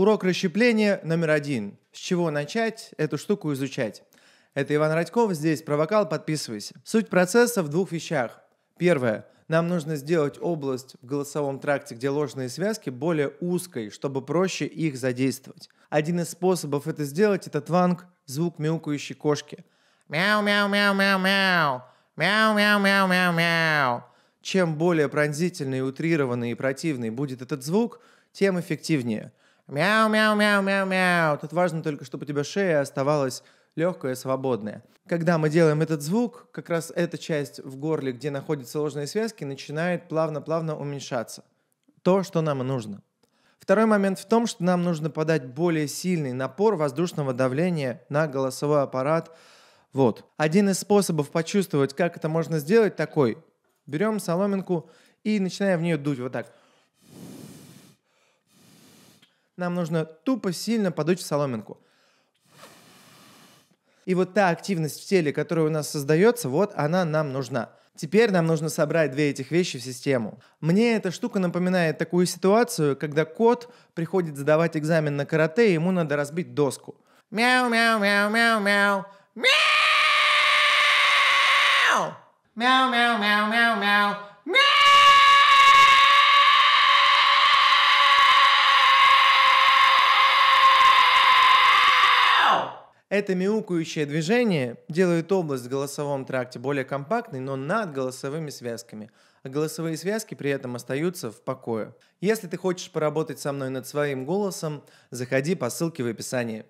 Урок расщепления номер один. С чего начать эту штуку изучать? Это Иван Радьков, здесь про вокал, подписывайся. Суть процесса в двух вещах. Первое. Нам нужно сделать область в голосовом тракте, где ложные связки, более узкой, чтобы проще их задействовать. Один из способов это сделать – это тванг, звук мяукающей кошки. Мяу-мяу-мяу-мяу-мяу. Мяу-мяу-мяу-мяу-мяу. Чем более пронзительный, утрированный и противный будет этот звук, тем эффективнее – мяу-мяу-мяу-мяу-мяу. Тут важно только, чтобы у тебя шея оставалась легкая, свободная. Когда мы делаем этот звук, как раз эта часть в горле, где находятся ложные связки, начинает плавно-плавно уменьшаться. То, что нам и нужно. Второй момент в том, что нам нужно подать более сильный напор воздушного давления на голосовой аппарат. Вот. Один из способов почувствовать, как это можно сделать, такой. Берем соломинку и начинаем в нее дуть вот так. Нам нужно тупо сильно подуть в соломинку. И вот та активность в теле, которая у нас создается, вот она нам нужна. Теперь нам нужно собрать две этих вещи в систему. Мне эта штука напоминает такую ситуацию, когда кот приходит задавать экзамен на карате, и ему надо разбить доску. Мяу-мяу-мяу-мяу-мяу. Мяу! Мяу-мяу-мяу-мяу-мяу. Это мяукающее движение делает область в голосовом тракте более компактной, но над голосовыми связками, а голосовые связки при этом остаются в покое. Если ты хочешь поработать со мной над своим голосом, заходи по ссылке в описании.